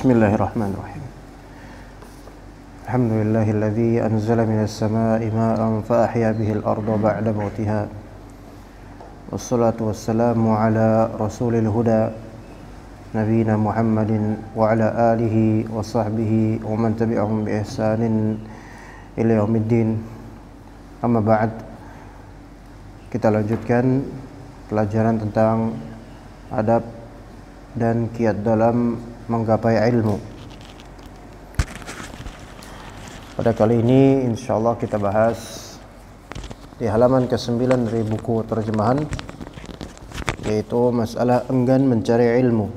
بسم الله الرحمن الرحيم الحمد لله الذي أنزل من السماء ماء فأحيا به الأرض بعد موتها والصلاة والسلام على رسول الهدى نبينا محمد وعلى آله وصحبه ومن تبعهم بإحسان إلى يوم الدين أما بعد kita lanjutkan pelajaran tentang adab dan kiat dalam menggapai ilmu. Pada kali ini insya Allah kita bahas di halaman ke-9 dari buku terjemahan yaitu masalah enggan mencari ilmu.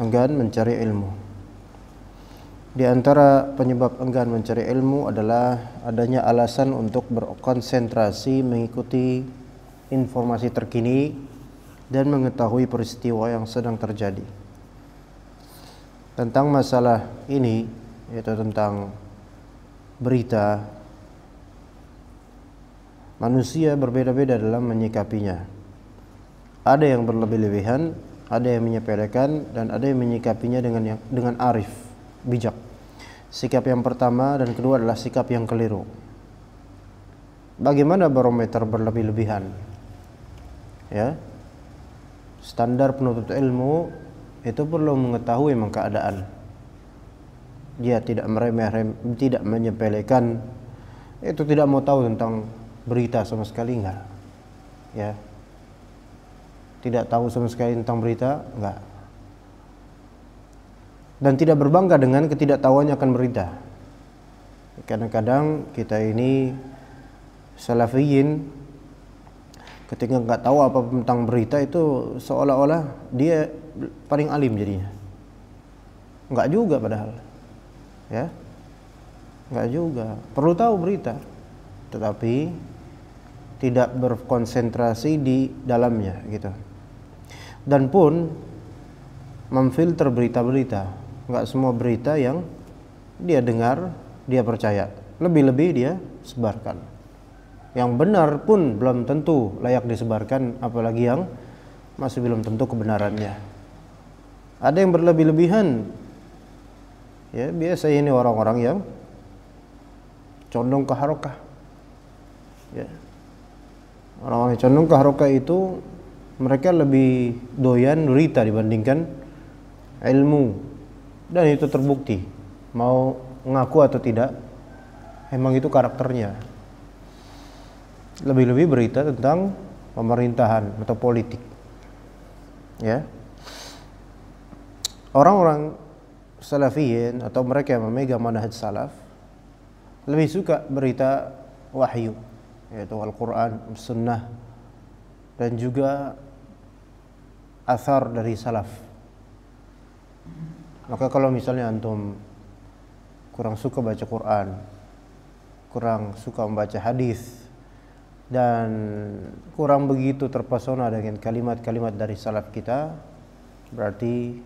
Enggan mencari ilmu. Di antara penyebab enggan mencari ilmu adalah adanya alasan untuk berkonsentrasi mengikuti informasi terkini dan mengetahui peristiwa yang sedang terjadi tentang masalah ini yaitu tentang berita manusia berbeda-beda dalam menyikapinya ada yang berlebih-lebihan ada yang menyepelekan dan ada yang menyikapinya dengan yang dengan arif bijak sikap yang pertama dan kedua adalah sikap yang keliru bagaimana barometer berlebih-lebihan ya standar penuntut ilmu itu perlu mengetahui memang keadaan dia tidak meremeh rem, tidak menyepelekan itu tidak mau tahu tentang berita sama sekali enggak ya tidak tahu sama sekali tentang berita enggak dan tidak berbangga dengan ketidaktahuannya akan berita kadang-kadang kita ini salafiyin ketika nggak tahu apa tentang berita itu seolah-olah dia paling alim jadinya nggak juga padahal ya nggak juga perlu tahu berita tetapi tidak berkonsentrasi di dalamnya gitu dan pun memfilter berita-berita nggak semua berita yang dia dengar dia percaya lebih-lebih dia sebarkan yang benar pun belum tentu layak disebarkan apalagi yang masih belum tentu kebenarannya ada yang berlebih-lebihan ya biasa ini orang-orang yang condong ke harokah ya orang-orang yang condong ke harokah itu mereka lebih doyan rita dibandingkan ilmu dan itu terbukti mau ngaku atau tidak emang itu karakternya lebih-lebih berita tentang pemerintahan atau politik ya orang-orang salafiyin atau mereka yang memegang manhaj salaf lebih suka berita wahyu yaitu Al-Qur'an, sunnah dan juga asar dari salaf. Maka kalau misalnya antum kurang suka baca Quran, kurang suka membaca hadis dan kurang begitu terpesona dengan kalimat-kalimat dari salaf kita, berarti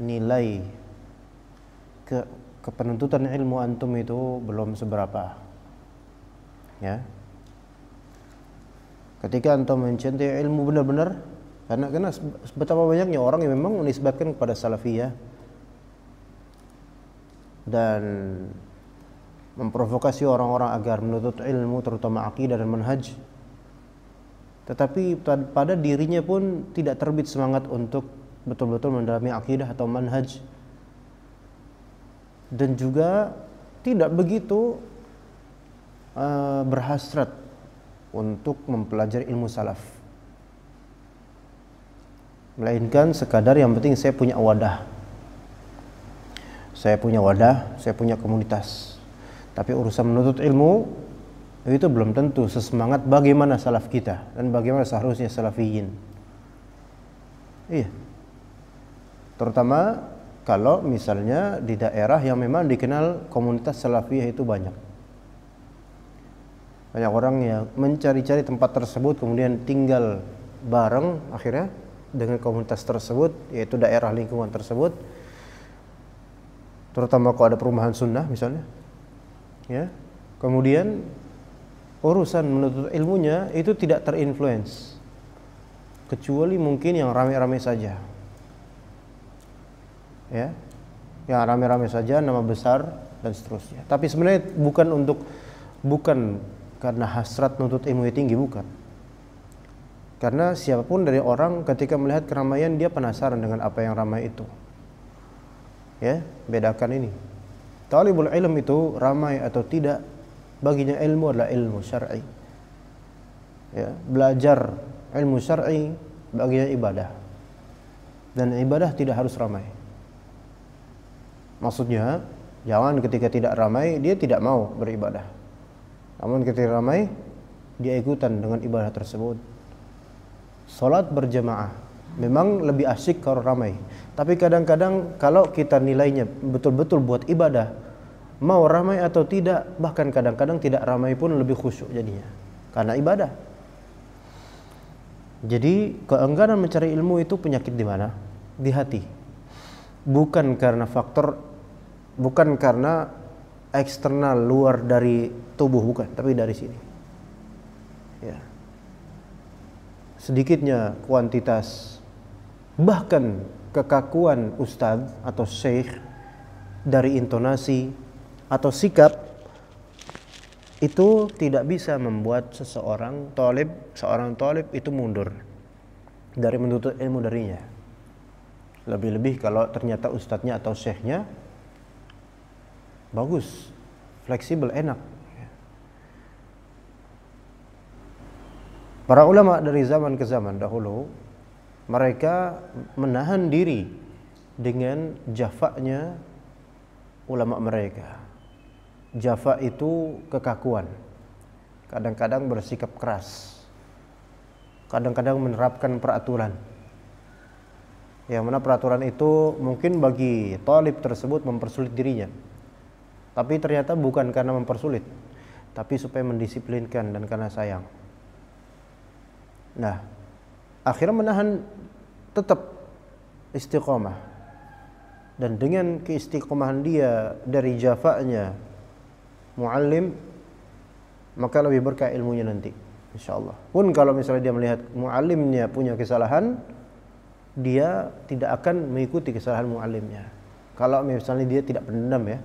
nilai ke, kepenuntutan ilmu antum itu belum seberapa ya ketika antum mencintai ilmu benar-benar karena kena betapa banyaknya orang yang memang menisbatkan kepada salafiyah dan memprovokasi orang-orang agar menuntut ilmu terutama akidah dan manhaj tetapi pada dirinya pun tidak terbit semangat untuk betul-betul mendalami akidah atau manhaj dan juga tidak begitu uh, berhasrat untuk mempelajari ilmu salaf melainkan sekadar yang penting saya punya wadah saya punya wadah saya punya komunitas tapi urusan menuntut ilmu itu belum tentu sesemangat bagaimana salaf kita dan bagaimana seharusnya salafiyin iya Terutama kalau misalnya di daerah yang memang dikenal komunitas salafiyah itu banyak. Banyak orang yang mencari-cari tempat tersebut kemudian tinggal bareng akhirnya dengan komunitas tersebut yaitu daerah lingkungan tersebut terutama kalau ada perumahan sunnah misalnya ya kemudian urusan menuntut ilmunya itu tidak terinfluence kecuali mungkin yang rame-rame saja ya yang rame-rame saja nama besar dan seterusnya tapi sebenarnya bukan untuk bukan karena hasrat nuntut ilmu yang tinggi bukan karena siapapun dari orang ketika melihat keramaian dia penasaran dengan apa yang ramai itu ya bedakan ini talibul ilm itu ramai atau tidak baginya ilmu adalah ilmu syar'i ya belajar ilmu syar'i baginya ibadah dan ibadah tidak harus ramai Maksudnya, jangan ketika tidak ramai dia tidak mau beribadah. Namun ketika ramai dia ikutan dengan ibadah tersebut. Salat berjamaah memang lebih asyik kalau ramai. Tapi kadang-kadang kalau kita nilainya betul-betul buat ibadah, mau ramai atau tidak, bahkan kadang-kadang tidak ramai pun lebih khusyuk jadinya karena ibadah. Jadi keengganan mencari ilmu itu penyakit di mana? Di hati bukan karena faktor bukan karena eksternal luar dari tubuh bukan tapi dari sini ya sedikitnya kuantitas bahkan kekakuan ustadz atau syekh dari intonasi atau sikap itu tidak bisa membuat seseorang tolib seorang tolib itu mundur dari menuntut ilmu darinya lebih-lebih kalau ternyata ustadznya atau syekhnya bagus, fleksibel, enak. Para ulama dari zaman ke zaman dahulu mereka menahan diri dengan jafaknya ulama mereka. Jafa itu kekakuan. Kadang-kadang bersikap keras. Kadang-kadang menerapkan peraturan yang mana peraturan itu mungkin bagi talib tersebut mempersulit dirinya tapi ternyata bukan karena mempersulit tapi supaya mendisiplinkan dan karena sayang nah akhirnya menahan tetap istiqomah dan dengan keistiqomahan dia dari jafanya muallim maka lebih berkah ilmunya nanti insyaallah pun kalau misalnya dia melihat muallimnya punya kesalahan dia tidak akan mengikuti kesalahan muallimnya. Kalau misalnya dia tidak pendendam ya.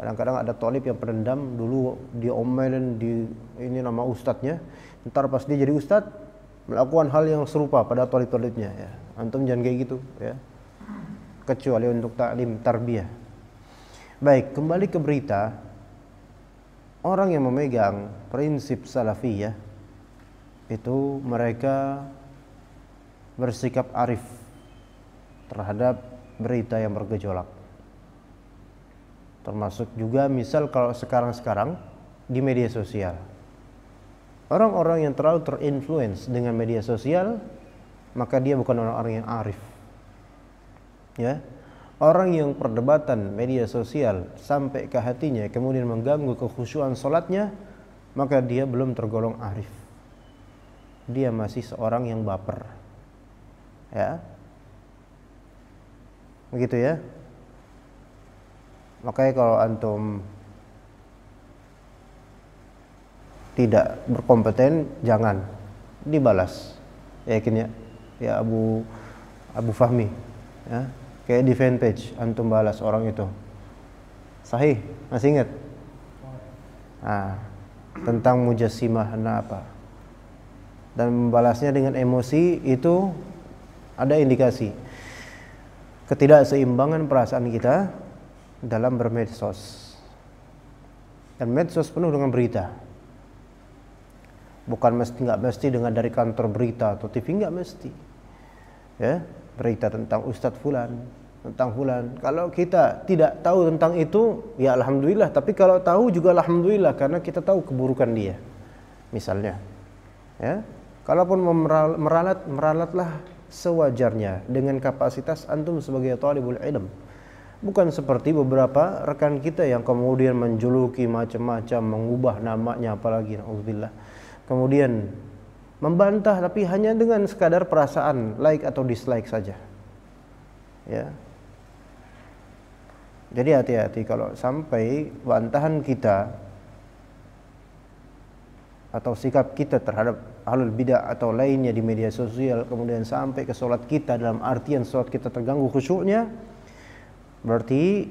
Kadang-kadang ada tolip yang pendendam dulu dia omelin di ini nama ustadznya. Ntar pas dia jadi ustadz melakukan hal yang serupa pada tolip-tolipnya ya. Antum jangan kayak gitu ya. Kecuali untuk taklim tarbiyah. Baik, kembali ke berita. Orang yang memegang prinsip salafiyah itu mereka bersikap arif terhadap berita yang bergejolak. Termasuk juga misal kalau sekarang-sekarang di media sosial. Orang-orang yang terlalu terinfluence dengan media sosial, maka dia bukan orang-orang yang arif. Ya. Orang yang perdebatan media sosial sampai ke hatinya kemudian mengganggu kekhusyuan sholatnya maka dia belum tergolong arif. Dia masih seorang yang baper ya begitu ya makanya kalau antum tidak berkompeten jangan dibalas ya, yakin ya ya Abu Abu Fahmi ya kayak di fanpage antum balas orang itu sahih masih ingat nah, tentang mujassimah nah apa dan membalasnya dengan emosi itu ada indikasi ketidakseimbangan perasaan kita dalam bermedsos. Dan medsos penuh dengan berita. Bukan mesti nggak mesti dengan dari kantor berita atau TV nggak mesti. Ya, berita tentang Ustadz Fulan, tentang Fulan. Kalau kita tidak tahu tentang itu, ya alhamdulillah. Tapi kalau tahu juga alhamdulillah karena kita tahu keburukan dia. Misalnya, ya, kalaupun meralat, meralatlah sewajarnya dengan kapasitas antum sebagai talibul ilm. Bukan seperti beberapa rekan kita yang kemudian menjuluki macam-macam, mengubah namanya apalagi naudzubillah. Kemudian membantah tapi hanya dengan sekadar perasaan like atau dislike saja. Ya. Jadi hati-hati kalau sampai bantahan kita atau sikap kita terhadap alul bidah atau lainnya di media sosial kemudian sampai ke sholat kita dalam artian sholat kita terganggu khusyuknya berarti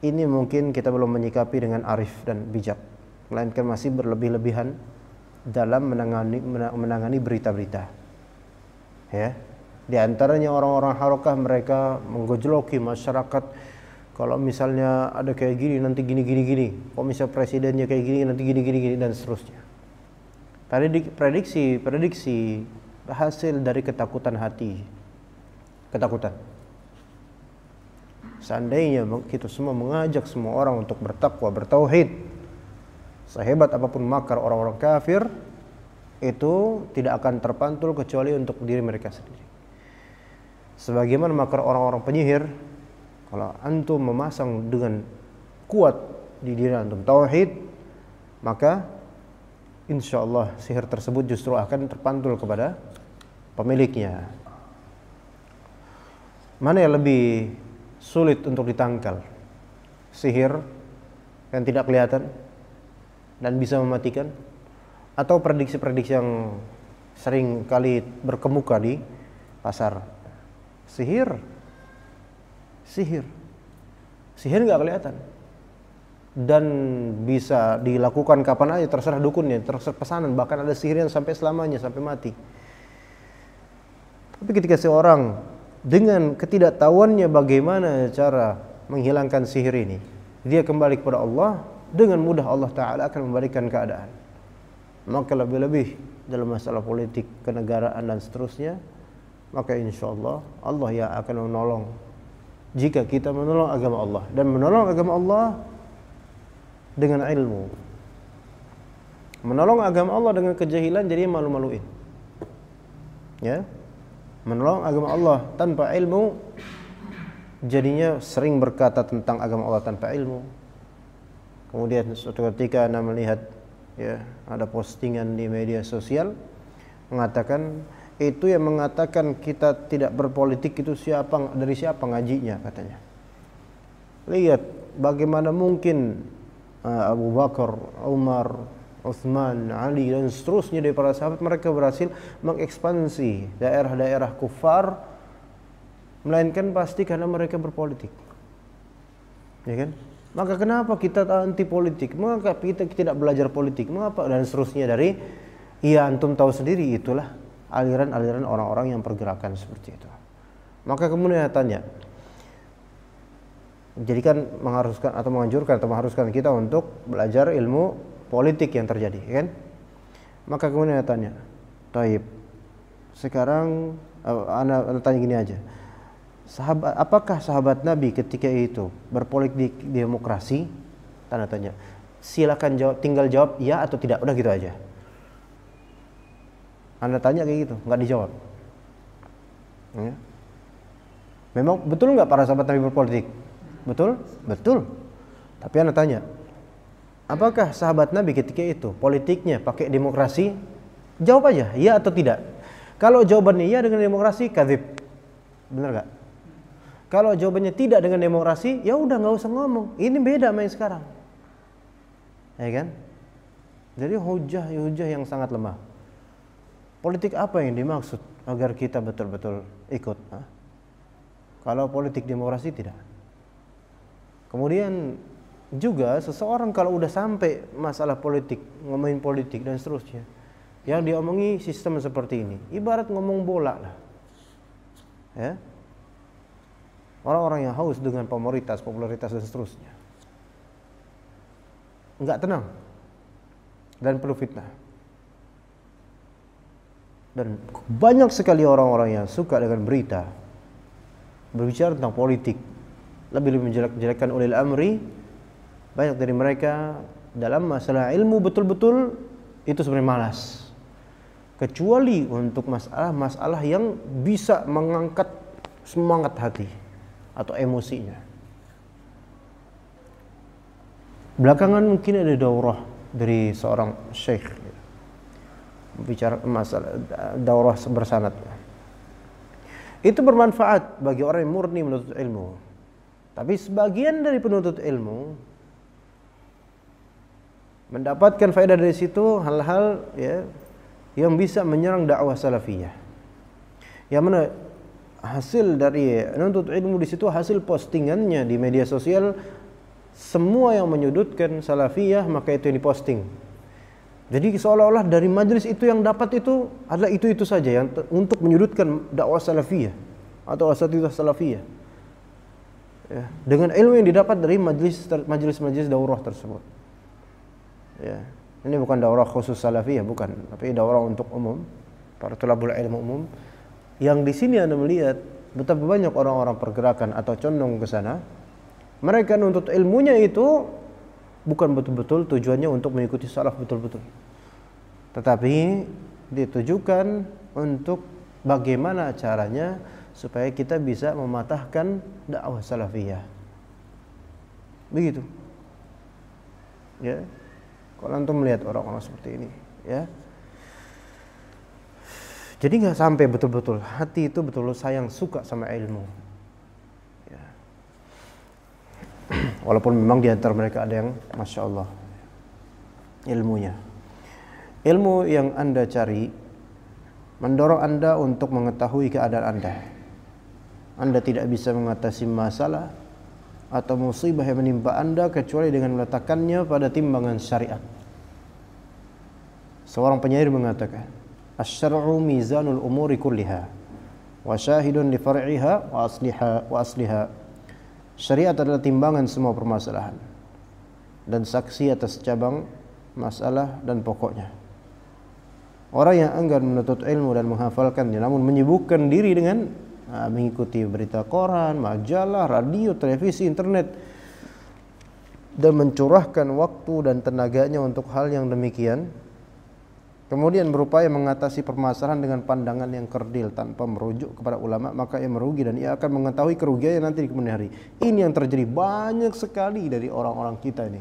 ini mungkin kita belum menyikapi dengan arif dan bijak melainkan masih berlebih-lebihan dalam menangani menangani berita-berita ya di antaranya orang-orang harokah mereka menggojloki masyarakat kalau misalnya ada kayak gini nanti gini gini gini kalau misalnya presidennya kayak gini nanti gini gini gini dan seterusnya prediksi, prediksi hasil dari ketakutan hati. Ketakutan. Seandainya kita semua mengajak semua orang untuk bertakwa, bertauhid, sehebat apapun makar orang-orang kafir, itu tidak akan terpantul kecuali untuk diri mereka sendiri. Sebagaimana makar orang-orang penyihir, kalau antum memasang dengan kuat di diri antum tauhid, maka insya Allah sihir tersebut justru akan terpantul kepada pemiliknya. Mana yang lebih sulit untuk ditangkal? Sihir yang tidak kelihatan dan bisa mematikan atau prediksi-prediksi yang sering kali berkemuka di pasar sihir sihir sihir nggak kelihatan dan bisa dilakukan kapan aja terserah dukunnya, terserah pesanan, bahkan ada sihir yang sampai selamanya sampai mati. Tapi ketika seorang dengan ketidaktahuannya bagaimana cara menghilangkan sihir ini, dia kembali kepada Allah, dengan mudah Allah taala akan memberikan keadaan. Maka lebih-lebih dalam masalah politik, kenegaraan dan seterusnya, maka insya Allah Allah yang akan menolong jika kita menolong agama Allah dan menolong agama Allah dengan ilmu. Menolong agama Allah dengan kejahilan jadi malu-maluin. Ya. Menolong agama Allah tanpa ilmu jadinya sering berkata tentang agama Allah tanpa ilmu. Kemudian suatu ketika Anda melihat ya, ada postingan di media sosial mengatakan itu yang mengatakan kita tidak berpolitik itu siapa dari siapa ngajinya katanya. Lihat bagaimana mungkin Eh, Abu Bakar, Umar, Uthman, Ali dan seterusnya dari para sahabat mereka berhasil mengekspansi daerah-daerah kufar melainkan pasti karena mereka berpolitik. Ya kan? Maka kenapa kita anti politik? Mengapa kita tidak belajar politik? Mengapa dan seterusnya dari ya antum tahu sendiri itulah aliran-aliran orang-orang yang pergerakan seperti itu. Maka kemudian tanya, jadi kan mengharuskan atau menganjurkan atau mengharuskan kita untuk belajar ilmu politik yang terjadi ya kan maka kemudian saya tanya Taib sekarang uh, anda, anda tanya gini aja sahabat apakah sahabat Nabi ketika itu berpolitik demokrasi tanda tanya silakan jawab tinggal jawab ya atau tidak udah gitu aja anda tanya kayak gitu nggak dijawab ya. memang betul nggak para sahabat Nabi berpolitik Betul? Betul. Tapi anak tanya, apakah sahabat Nabi ketika itu politiknya pakai demokrasi? Jawab aja, iya atau tidak. Kalau jawabannya iya dengan demokrasi, kadhib. Benar gak? Kalau jawabannya tidak dengan demokrasi, ya udah nggak usah ngomong. Ini beda main sekarang. Ya kan? Jadi hujah-hujah yang sangat lemah. Politik apa yang dimaksud agar kita betul-betul ikut? Ah? Kalau politik demokrasi tidak. Kemudian juga seseorang kalau udah sampai masalah politik, ngomongin politik dan seterusnya, yang diomongi sistem seperti ini, ibarat ngomong bola lah. Ya. Orang-orang yang haus dengan pemoritas, popularitas dan seterusnya. Enggak tenang. Dan perlu fitnah. Dan banyak sekali orang-orang yang suka dengan berita berbicara tentang politik lebih-lebih menjelek-jelekkan ulil amri banyak dari mereka dalam masalah ilmu betul-betul itu sebenarnya malas kecuali untuk masalah-masalah yang bisa mengangkat semangat hati atau emosinya belakangan mungkin ada daurah dari seorang syekh bicara masalah daurah bersanad itu bermanfaat bagi orang yang murni menuntut ilmu tapi sebagian dari penuntut ilmu mendapatkan faedah dari situ hal-hal ya yang bisa menyerang dakwah salafiyah. Yang mana hasil dari penuntut ilmu di situ hasil postingannya di media sosial semua yang menyudutkan salafiyah maka itu yang diposting. Jadi seolah-olah dari majelis itu yang dapat itu adalah itu-itu saja yang untuk menyudutkan dakwah salafiyah atau asatidz salafiyah ya, dengan ilmu yang didapat dari majelis majelis daurah tersebut. Ya. Ini bukan daurah khusus salafiyah bukan, tapi daurah untuk umum, para tulabul ilmu umum. Yang di sini Anda melihat betapa banyak orang-orang pergerakan atau condong ke sana. Mereka nuntut ilmunya itu bukan betul-betul tujuannya untuk mengikuti salaf betul-betul. Tetapi ditujukan untuk bagaimana caranya supaya kita bisa mematahkan dakwah salafiyah. Begitu. Ya. Kalau antum melihat orang-orang seperti ini, ya. Jadi nggak sampai betul-betul hati itu betul-betul sayang suka sama ilmu. Ya. Walaupun memang di antara mereka ada yang masya Allah ilmunya. Ilmu yang anda cari mendorong anda untuk mengetahui keadaan anda anda tidak bisa mengatasi masalah atau musibah yang menimpa Anda kecuali dengan meletakkannya pada timbangan syariat. Seorang penyair mengatakan, "Asy-syar'u mizanul umuri kulliha wa syahidun li far'iha wa asliha wa asliha." Syariat adalah timbangan semua permasalahan dan saksi atas cabang masalah dan pokoknya. Orang yang enggan menuntut ilmu dan menghafalkannya namun menyibukkan diri dengan Ah, mengikuti berita koran, majalah, radio, televisi, internet dan mencurahkan waktu dan tenaganya untuk hal yang demikian. Kemudian berupaya mengatasi permasalahan dengan pandangan yang kerdil tanpa merujuk kepada ulama, maka ia merugi dan ia akan mengetahui kerugiannya nanti di kemudian hari. Ini yang terjadi banyak sekali dari orang-orang kita ini.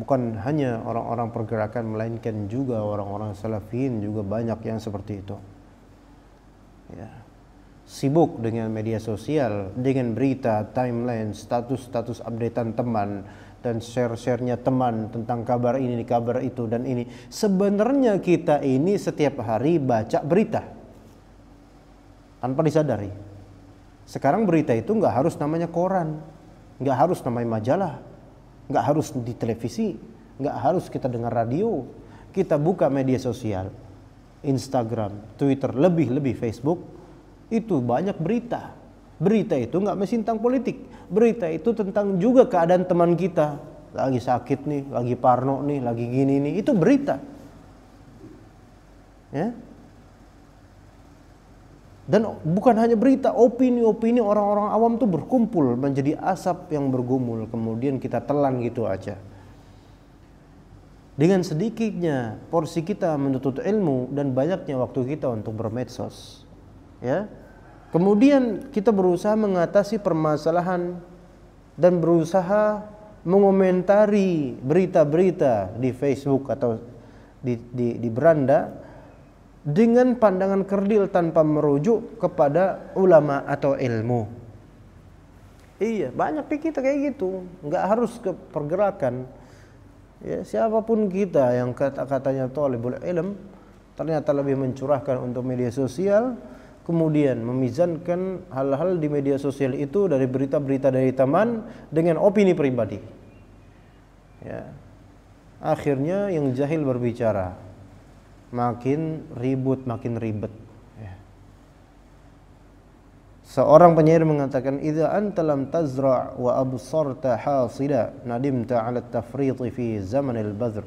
Bukan hanya orang-orang pergerakan melainkan juga orang-orang salafin juga banyak yang seperti itu ya, sibuk dengan media sosial, dengan berita, timeline, status-status updatean teman, dan share-sharenya teman tentang kabar ini, kabar itu, dan ini. Sebenarnya kita ini setiap hari baca berita. Tanpa disadari. Sekarang berita itu nggak harus namanya koran. Nggak harus namanya majalah. Nggak harus di televisi. Nggak harus kita dengar radio. Kita buka media sosial Instagram, Twitter, lebih-lebih Facebook, itu banyak berita. Berita itu nggak mesin tentang politik. Berita itu tentang juga keadaan teman kita. Lagi sakit nih, lagi parno nih, lagi gini nih. Itu berita. Ya. Dan bukan hanya berita, opini-opini orang-orang awam tuh berkumpul menjadi asap yang bergumul. Kemudian kita telan gitu aja. Dengan sedikitnya porsi kita menuntut ilmu dan banyaknya waktu kita untuk bermedsos. Ya. Kemudian kita berusaha mengatasi permasalahan dan berusaha mengomentari berita-berita di Facebook atau di, di, di beranda dengan pandangan kerdil tanpa merujuk kepada ulama atau ilmu. Iya, banyak di kita kayak gitu. Nggak harus ke pergerakan ya, siapapun kita yang kata-katanya tolibul ilm ternyata lebih mencurahkan untuk media sosial kemudian memizankan hal-hal di media sosial itu dari berita-berita dari taman dengan opini pribadi ya akhirnya yang jahil berbicara makin ribut makin ribet Seorang penyair mengatakan idza anta lam tazra' wa absarta hasila nadimta 'ala at-tafriṭ fi zaman al-badr.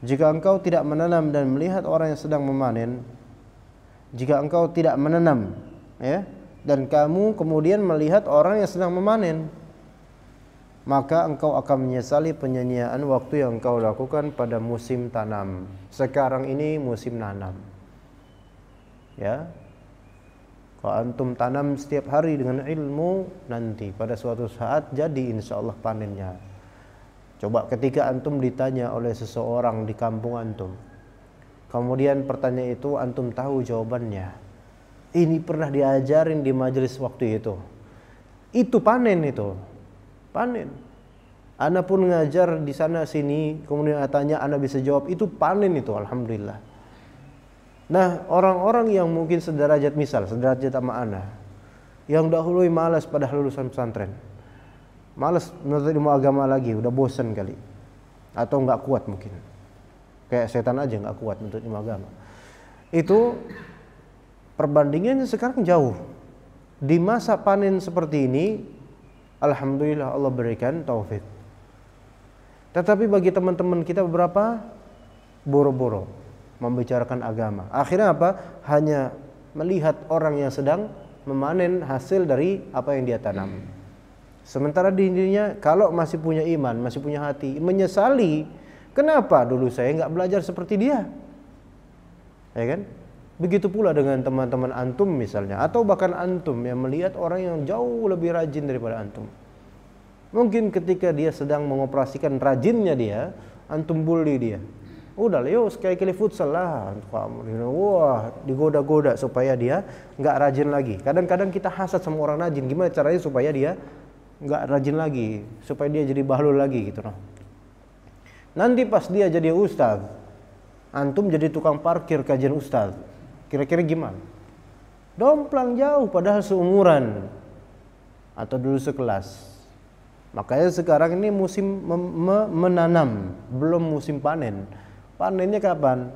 Jika engkau tidak menanam dan melihat orang yang sedang memanen, jika engkau tidak menanam, ya, dan kamu kemudian melihat orang yang sedang memanen, maka engkau akan menyesali penyanyian waktu yang engkau lakukan pada musim tanam. Sekarang ini musim nanam. Ya, kalau antum tanam setiap hari dengan ilmu nanti pada suatu saat jadi insya Allah panennya. Coba ketika antum ditanya oleh seseorang di kampung antum. Kemudian pertanyaan itu antum tahu jawabannya. Ini pernah diajarin di majelis waktu itu. Itu panen itu. Panen. Anda pun ngajar di sana sini, kemudian tanya, Anda bisa jawab, itu panen itu alhamdulillah Nah, orang-orang yang mungkin sederajat misal, sederajat sama ana, yang dahulu malas pada lulusan pesantren. Malas menurut ilmu agama lagi, udah bosen kali. Atau nggak kuat mungkin. Kayak setan aja nggak kuat untuk ilmu agama. Itu perbandingannya sekarang jauh. Di masa panen seperti ini, alhamdulillah Allah berikan taufik. Tetapi bagi teman-teman kita beberapa boro-boro membicarakan agama. Akhirnya apa? Hanya melihat orang yang sedang memanen hasil dari apa yang dia tanam. Sementara di dirinya kalau masih punya iman, masih punya hati, menyesali kenapa dulu saya nggak belajar seperti dia. Ya kan? Begitu pula dengan teman-teman antum misalnya atau bahkan antum yang melihat orang yang jauh lebih rajin daripada antum. Mungkin ketika dia sedang mengoperasikan rajinnya dia, antum bully dia udah yuk sekali-kali futsal lah wah digoda-goda supaya dia nggak rajin lagi kadang-kadang kita hasad sama orang rajin gimana caranya supaya dia nggak rajin lagi supaya dia jadi bahlul lagi gitu nah nanti pas dia jadi ustad antum jadi tukang parkir kajian ustad kira-kira gimana domplang jauh padahal seumuran atau dulu sekelas makanya sekarang ini musim menanam belum musim panen Panennya kapan?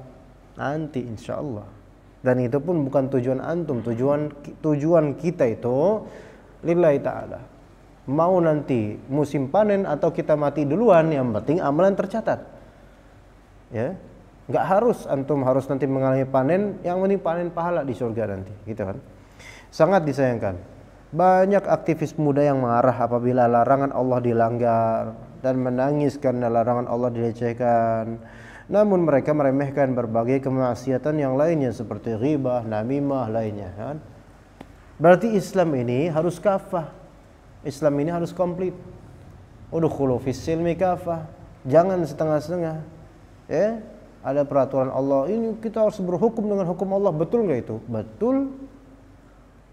Nanti insya Allah. Dan itu pun bukan tujuan antum, tujuan tujuan kita itu lillahi ta'ala. Mau nanti musim panen atau kita mati duluan, yang penting amalan tercatat. Ya, nggak harus antum harus nanti mengalami panen, yang penting panen pahala di surga nanti, gitu kan? Sangat disayangkan. Banyak aktivis muda yang marah apabila larangan Allah dilanggar dan menangis karena larangan Allah dilecehkan. Namun mereka meremehkan berbagai kemaksiatan yang lainnya seperti ghibah, namimah, lainnya. Kan? Berarti Islam ini harus kafah. Islam ini harus komplit. Udkhulu fis silmi kafah. Jangan setengah-setengah. Ya, ada peraturan Allah ini kita harus berhukum dengan hukum Allah betul nggak itu betul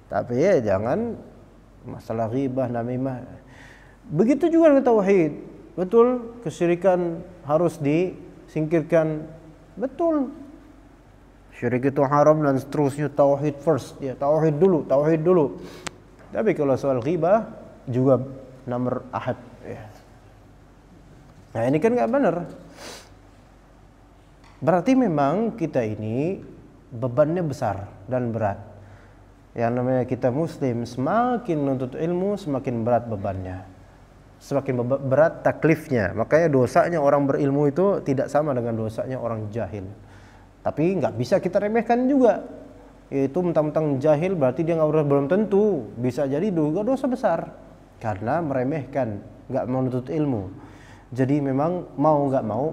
tapi ya jangan masalah ribah namimah begitu juga dengan tauhid betul kesyirikan harus di singkirkan betul syirik itu haram dan seterusnya tauhid first ya tauhid dulu tauhid dulu tapi kalau soal ghibah juga nomor ahad ya. nah ini kan nggak benar berarti memang kita ini bebannya besar dan berat yang namanya kita muslim semakin menuntut ilmu semakin berat bebannya semakin berat taklifnya. Makanya dosanya orang berilmu itu tidak sama dengan dosanya orang jahil. Tapi nggak bisa kita remehkan juga. Itu mentang-mentang jahil berarti dia nggak belum tentu bisa jadi juga dosa besar karena meremehkan, nggak menuntut ilmu. Jadi memang mau nggak mau,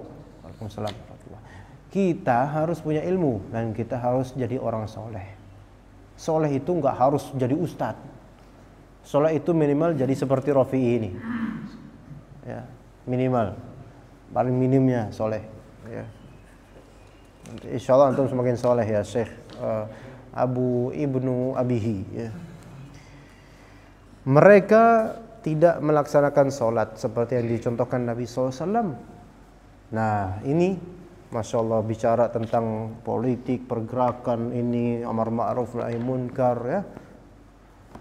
Kita harus punya ilmu dan kita harus jadi orang soleh. Soleh itu nggak harus jadi ustadz sholat itu minimal jadi seperti Rofi ini ya minimal paling minimnya soleh ya Insya Allah antum semakin soleh ya Syekh uh, Abu Ibnu Abihi ya. mereka tidak melaksanakan sholat seperti yang dicontohkan Nabi SAW nah ini Masya Allah bicara tentang politik, pergerakan ini, amar ma'ruf, nahi munkar ya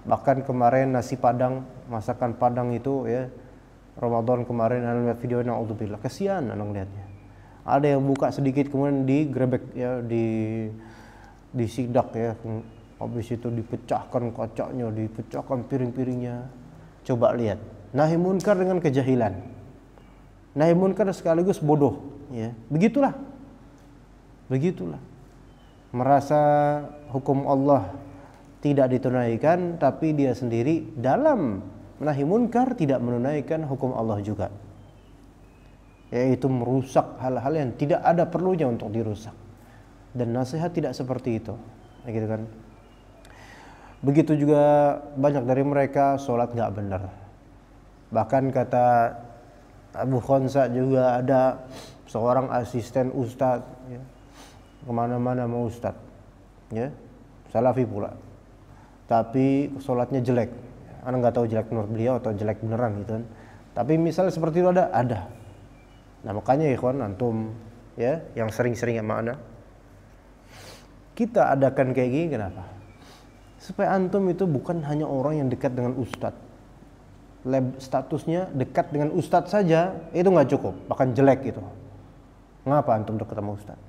bahkan kemarin nasi padang masakan padang itu ya Ramadan kemarin anak lihat video yang naudzubillah kesian anak lihatnya ada yang buka sedikit kemudian digrebek ya di disidak ya habis itu dipecahkan kocoknya dipecahkan piring-piringnya coba lihat nahi munkar dengan kejahilan nahi munkar sekaligus bodoh ya begitulah begitulah merasa hukum Allah tidak ditunaikan tapi dia sendiri dalam menahi munkar tidak menunaikan hukum Allah juga yaitu merusak hal-hal yang tidak ada perlunya untuk dirusak dan nasihat tidak seperti itu gitu kan begitu juga banyak dari mereka sholat nggak benar bahkan kata Abu Khonsa juga ada seorang asisten ustadz ya. kemana-mana mau ustadz ya salafi pula tapi sholatnya jelek anda nggak tahu jelek menurut beliau atau jelek beneran gitu kan tapi misalnya seperti itu ada ada nah makanya ikhwan antum ya yang sering-sering sama anak, kita adakan kayak gini kenapa supaya antum itu bukan hanya orang yang dekat dengan ustadz lab statusnya dekat dengan ustadz saja itu nggak cukup bahkan jelek gitu ngapa antum dekat ketemu ustadz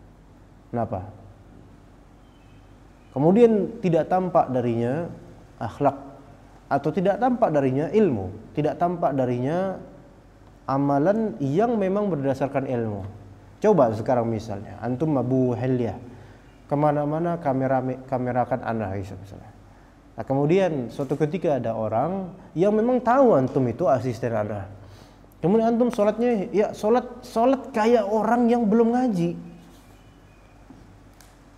kenapa Kemudian tidak tampak darinya akhlak atau tidak tampak darinya ilmu, tidak tampak darinya amalan yang memang berdasarkan ilmu. Coba sekarang misalnya, antum mabu Helia kemana-mana kamera kamerakan anak misalnya. Nah, kemudian suatu ketika ada orang yang memang tahu antum itu asisten anda Kemudian antum sholatnya, ya sholat sholat kayak orang yang belum ngaji.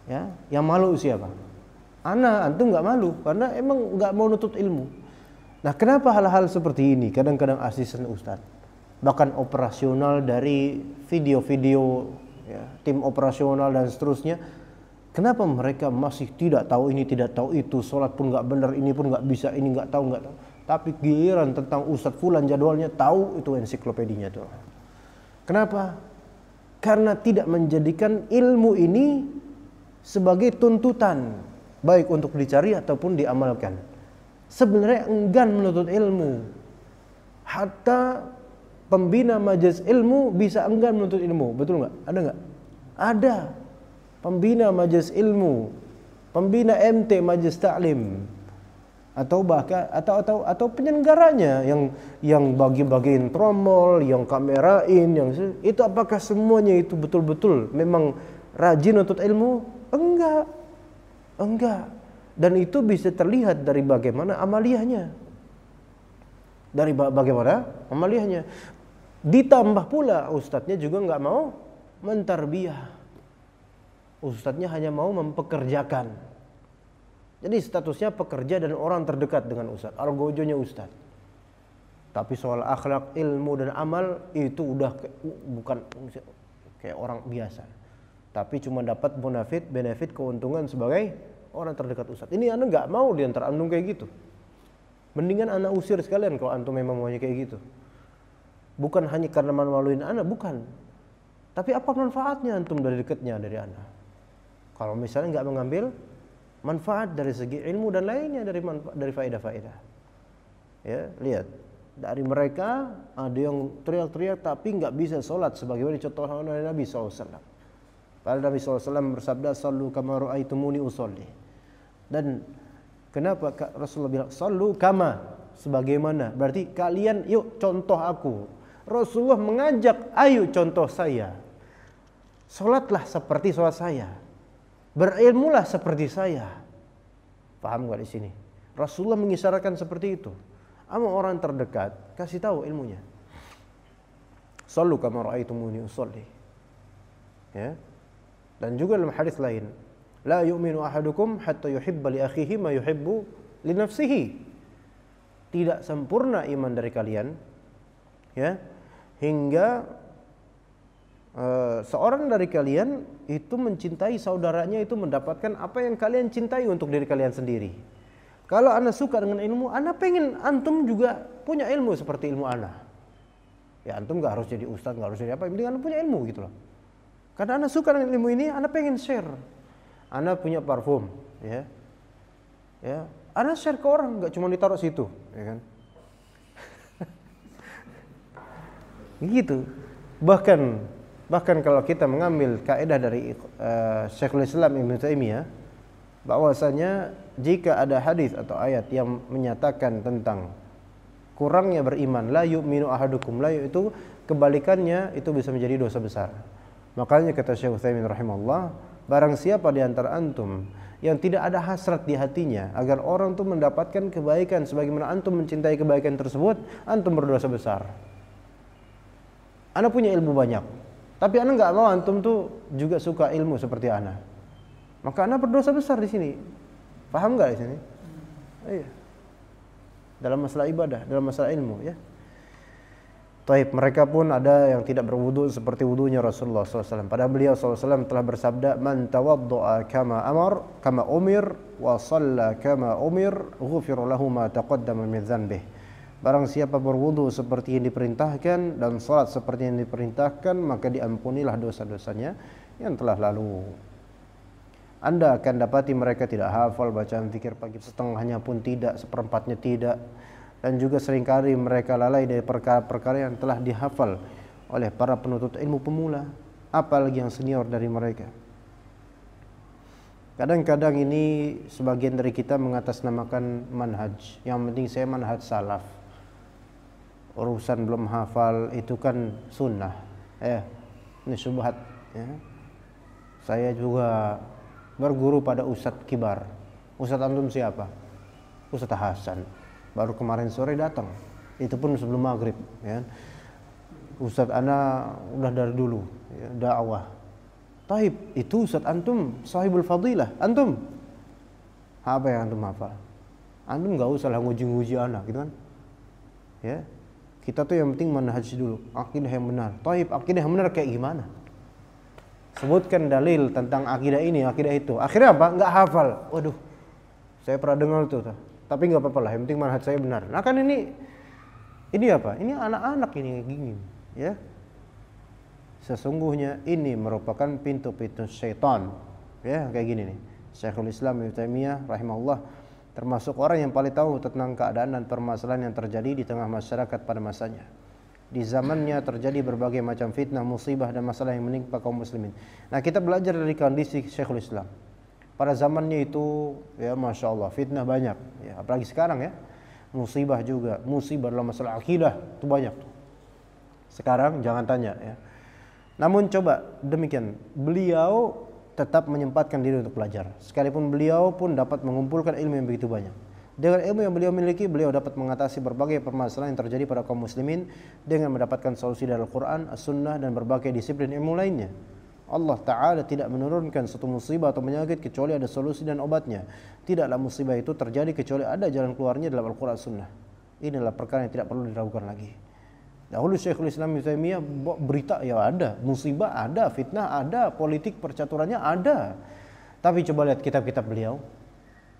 Ya, yang malu siapa? Anak antum nggak malu karena emang nggak mau nutut ilmu. Nah, kenapa hal-hal seperti ini kadang-kadang asisten ustad bahkan operasional dari video-video ya, tim operasional dan seterusnya Kenapa mereka masih tidak tahu ini, tidak tahu itu, sholat pun nggak benar, ini pun nggak bisa, ini nggak tahu, nggak tahu. Tapi giliran tentang Ustadz Fulan jadwalnya tahu itu ensiklopedinya tuh. Kenapa? Karena tidak menjadikan ilmu ini sebagai tuntutan baik untuk dicari ataupun diamalkan. Sebenarnya enggan menuntut ilmu. Hatta pembina majelis ilmu bisa enggan menuntut ilmu, betul enggak? Ada enggak? Ada. Pembina majelis ilmu, pembina MT majelis taklim atau bahkan atau atau atau penyelenggaranya yang yang bagi-bagiin tromol, yang kamerain, yang itu apakah semuanya itu betul-betul memang rajin untuk ilmu? Enggak. Enggak. Dan itu bisa terlihat dari bagaimana amaliyahnya. Dari bagaimana amaliyahnya. Ditambah pula ustadznya juga nggak mau mentarbiah Ustadznya hanya mau mempekerjakan. Jadi statusnya pekerja dan orang terdekat dengan ustadz. Algojonya ustadz. Tapi soal akhlak, ilmu dan amal itu udah bukan kayak orang biasa tapi cuma dapat benefit benefit keuntungan sebagai orang terdekat ustadz ini anda nggak mau diantar antum kayak gitu mendingan anak usir sekalian kalau antum memang maunya kayak gitu bukan hanya karena maluin anak bukan tapi apa manfaatnya antum dari dekatnya dari anda kalau misalnya nggak mengambil manfaat dari segi ilmu dan lainnya dari manfaat, dari faedah-faedah ya lihat dari mereka ada yang teriak-teriak tapi nggak bisa sholat sebagaimana dicontohkan oleh Nabi saw Para Nabi SAW bersabda, Sallu kama ru'aitumuni usalli Dan kenapa Rasulullah bilang, Sallu kama, sebagaimana. Berarti kalian yuk contoh aku. Rasulullah mengajak, ayo contoh saya. Sholatlah seperti sholat saya. Berilmulah seperti saya. Paham gak di sini? Rasulullah mengisarakan seperti itu. Ama orang terdekat, kasih tahu ilmunya. Sallu kama ru'aitumuni usalli Ya, dan juga dalam hadis lain, la yu'minu ahadukum hatta yuhibba li akhihi ma yuhibbu li nafsihi. Tidak sempurna iman dari kalian ya hingga uh, seorang dari kalian itu mencintai saudaranya itu mendapatkan apa yang kalian cintai untuk diri kalian sendiri. Kalau anda suka dengan ilmu, anda pengen antum juga punya ilmu seperti ilmu anak. Ya antum gak harus jadi ustadz, gak harus jadi apa, mendingan punya ilmu gitu loh. Karena Anda suka dengan ilmu ini, Anda pengen share. Anda punya parfum, ya. Ya, Anda share ke orang, nggak cuma ditaruh situ, ya kan? gitu. Bahkan bahkan kalau kita mengambil kaidah dari uh, Syekhul Islam Ibn Taimiyah bahwasanya jika ada hadis atau ayat yang menyatakan tentang kurangnya beriman layu minu ahadukum la itu kebalikannya itu bisa menjadi dosa besar Makanya kata Syekh Utsaimin rahimahullah, barang siapa di antara antum yang tidak ada hasrat di hatinya agar orang itu mendapatkan kebaikan sebagaimana antum mencintai kebaikan tersebut, antum berdosa besar. Anda punya ilmu banyak, tapi anda nggak mau antum tuh juga suka ilmu seperti anda. Maka anda berdosa besar di sini. Paham nggak di sini? Iya. Dalam masalah ibadah, dalam masalah ilmu, ya. Taib mereka pun ada yang tidak berwudu seperti wudunya Rasulullah SAW. Pada beliau SAW telah bersabda, "Man tawaddu'a kama amar, kama umir, wa salla kama umir, ghufir lahu ma taqaddama min dzanbih." Barang siapa berwudu seperti yang diperintahkan dan salat seperti yang diperintahkan, maka diampunilah dosa-dosanya yang telah lalu. Anda akan dapati mereka tidak hafal bacaan zikir pagi setengahnya pun tidak, seperempatnya tidak dan juga seringkali mereka lalai dari perkara-perkara yang telah dihafal oleh para penuntut ilmu pemula, apalagi yang senior dari mereka. Kadang-kadang ini sebagian dari kita mengatasnamakan manhaj. Yang penting saya manhaj salaf. Urusan belum hafal itu kan sunnah. Eh, ini subhat. Ya. Saya juga berguru pada Ustadz Kibar. Ustadz Antum siapa? Ustadz Hasan baru kemarin sore datang itu pun sebelum maghrib ya Ustadz Ana udah dari dulu ya, dakwah Taib itu Ustadz Antum sahibul fadilah Antum apa yang Antum hafal Antum gak usah lah nguji-nguji anak gitu kan ya kita tuh yang penting manhaj dulu akidah yang benar Taib akidah yang benar kayak gimana sebutkan dalil tentang akidah ini akidah itu akhirnya apa nggak hafal waduh saya pernah dengar itu tapi nggak apa-apa lah yang penting manhaj saya benar nah kan ini ini apa ini anak-anak ini gini ya sesungguhnya ini merupakan pintu-pintu setan ya kayak gini nih Syekhul Islam Ibnu Taimiyah rahimahullah termasuk orang yang paling tahu tentang keadaan dan permasalahan yang terjadi di tengah masyarakat pada masanya di zamannya terjadi berbagai macam fitnah, musibah dan masalah yang menimpa kaum muslimin. Nah, kita belajar dari kondisi Syekhul Islam pada zamannya itu ya masya Allah fitnah banyak ya apalagi sekarang ya musibah juga musibah dalam masalah akidah itu banyak sekarang jangan tanya ya namun coba demikian beliau tetap menyempatkan diri untuk belajar sekalipun beliau pun dapat mengumpulkan ilmu yang begitu banyak dengan ilmu yang beliau miliki, beliau dapat mengatasi berbagai permasalahan yang terjadi pada kaum muslimin dengan mendapatkan solusi dari Al-Quran, As-Sunnah, dan berbagai disiplin ilmu lainnya. Allah Ta'ala tidak menurunkan satu musibah atau penyakit kecuali ada solusi dan obatnya. Tidaklah musibah itu terjadi kecuali ada jalan keluarnya dalam Al-Quran Sunnah. Inilah perkara yang tidak perlu diragukan lagi. Dahulu Syekhul Islam Ibn berita ya ada, musibah ada, fitnah ada, politik percaturannya ada. Tapi coba lihat kitab-kitab beliau.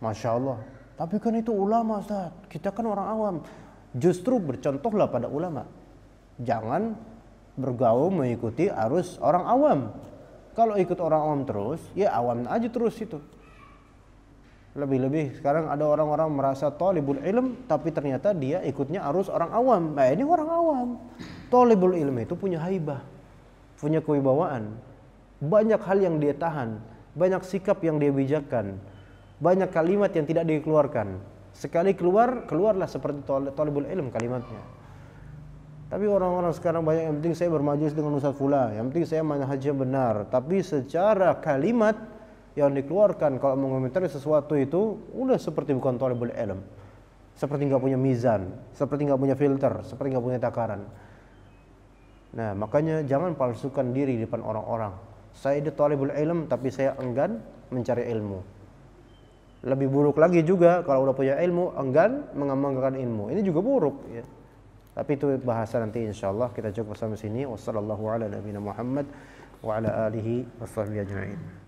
Masya Allah. Tapi kan itu ulama Ustaz. Kita kan orang awam. Justru bercontohlah pada ulama. Jangan bergaul mengikuti arus orang awam. Kalau ikut orang awam terus, ya awam aja terus itu. Lebih-lebih sekarang ada orang-orang merasa tolibul ilm, tapi ternyata dia ikutnya arus orang awam. Nah ini orang awam. Tolibul ilm itu punya haibah, punya kewibawaan. Banyak hal yang dia tahan, banyak sikap yang dia bijakan, banyak kalimat yang tidak dikeluarkan. Sekali keluar, keluarlah seperti tolibul ilm kalimatnya. Tapi orang-orang sekarang banyak yang penting saya bermajlis dengan Ustaz Fula, yang penting saya manhajnya benar. Tapi secara kalimat yang dikeluarkan kalau mengomentari sesuatu itu udah seperti bukan talibul ilm. Seperti nggak punya mizan, seperti nggak punya filter, seperti nggak punya takaran. Nah, makanya jangan palsukan diri di depan orang-orang. Saya di talibul ilm tapi saya enggan mencari ilmu. Lebih buruk lagi juga kalau udah punya ilmu enggan mengamalkan ilmu. Ini juga buruk ya. Tapi itu bahasa nanti insya Allah kita cukup sampai sini. Wassalamualaikum warahmatullahi wabarakatuh. Muhammad